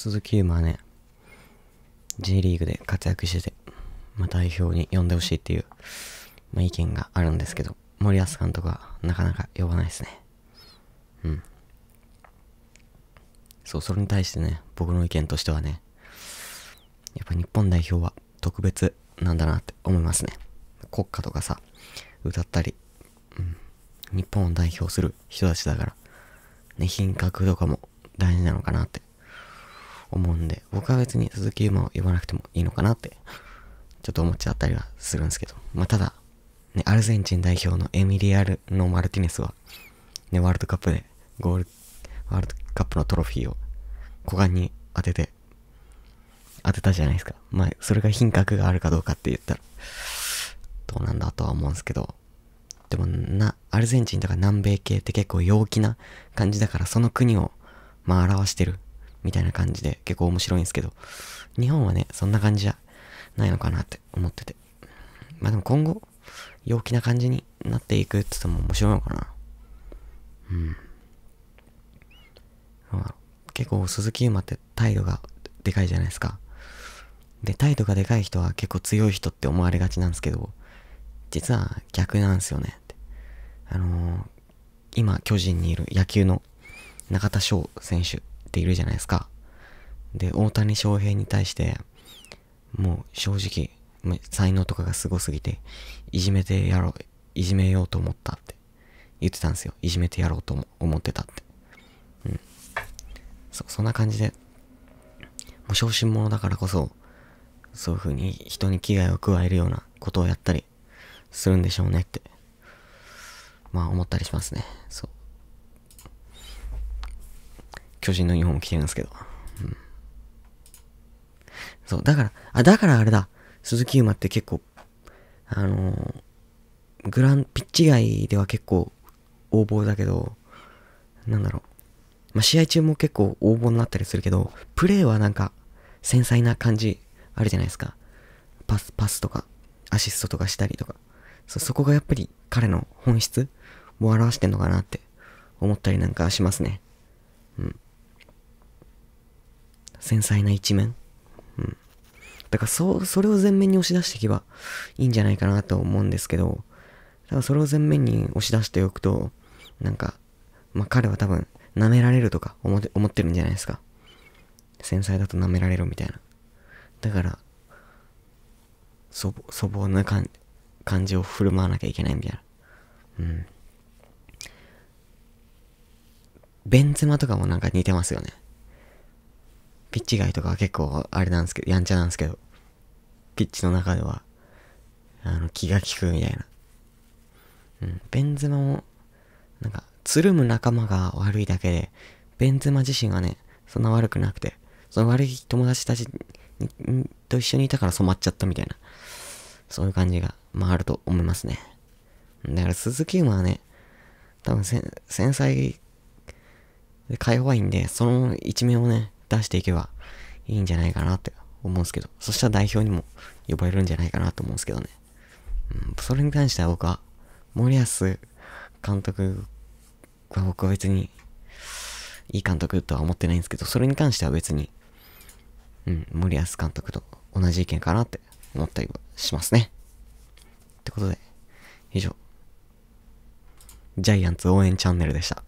鈴木馬ね、J リーグで活躍してて、まあ、代表に呼んでほしいっていう、まあ、意見があるんですけど、森保監督はなかなか呼ばないですね。うん。そう、それに対してね、僕の意見としてはね、やっぱ日本代表は特別なんだなって思いますね。国歌とかさ、歌ったり、うん、日本を代表する人たちだから、ね、品格とかも大事なのかなって思うんで、僕は別に鈴木優馬を呼ばなくてもいいのかなって、ちょっと思っちゃったりはするんですけど、まあ、ただ、ね、アルゼンチン代表のエミリアルのマルティネスは、ね、ワールドカップでゴール、ワールドカップのトロフィーを股間に当てて、当てたじゃないですか。まあ、それが品格があるかどうかって言ったら、どうなんだとは思うんですけど、でもな、アルゼンチンとか南米系って結構陽気な感じだから、その国を、まあ、表してるみたいな感じで結構面白いんですけど、日本はね、そんな感じじゃないのかなって思ってて。まあでも今後、陽気な感じになっていくって言っても面白いのかな。うん。まあ、結構鈴木優馬って態度がでかいじゃないですか。で、態度がでかい人は結構強い人って思われがちなんですけど、実は逆なんですよね。あのー、今巨人にいる野球の中田翔選手っているじゃないですか。で、大谷翔平に対して、もう正直、才能とかがすごすぎて、いじめてやろう、いじめようと思ったって言ってたんですよ。いじめてやろうと思ってたって。うん。そ、そんな感じで、もう小心者だからこそ、そういう風に人に危害を加えるようなことをやったりするんでしょうねって、まあ思ったりしますね。そう。巨人のユニフォーム着てるんですけど。うん。そう、だから、あ、だからあれだ。鈴木優馬って結構、あのー、グラン、ピッチ外では結構、横暴だけど、なんだろう。まあ、試合中も結構横暴になったりするけど、プレーはなんか、繊細な感じ、あるじゃないですか。パス、パスとか、アシストとかしたりとか。そ、そこがやっぱり彼の本質を表してんのかなって思ったりなんかしますね。繊細な一面。うん。だからそ、それを前面に押し出していけばいいんじゃないかなと思うんですけど、からそれを前面に押し出しておくと、なんか、まあ、彼は多分、舐められるとか思って思ってるんじゃないですか。繊細だと舐められるみたいな。だから、そ、粗暴な感感じを振る舞わなきゃいけないみたいな。うん。ベンツマとかもなんか似てますよね。ピッチ外とかは結構あれなんですけど、やんちゃなんですけど、ピッチの中では、あの、気が利くみたいな。うん、ベンゼマも、なんか、つるむ仲間が悪いだけで、ベンゼマ自身はね、そんな悪くなくて、その悪い友達たちと一緒にいたから染まっちゃったみたいな、そういう感じが、まああると思いますね。だから鈴木馬はね、多分繊細でか弱いんで、その一面をね、出していけばいいんじゃないかなって思うんですけど、そしたら代表にも呼ばれるんじゃないかなと思うんですけどね。うん、それに関しては僕は、森保監督は僕は別に、いい監督とは思ってないんですけど、それに関しては別に、うん、森保監督と同じ意見かなって思ったりはしますね。ってことで、以上、ジャイアンツ応援チャンネルでした。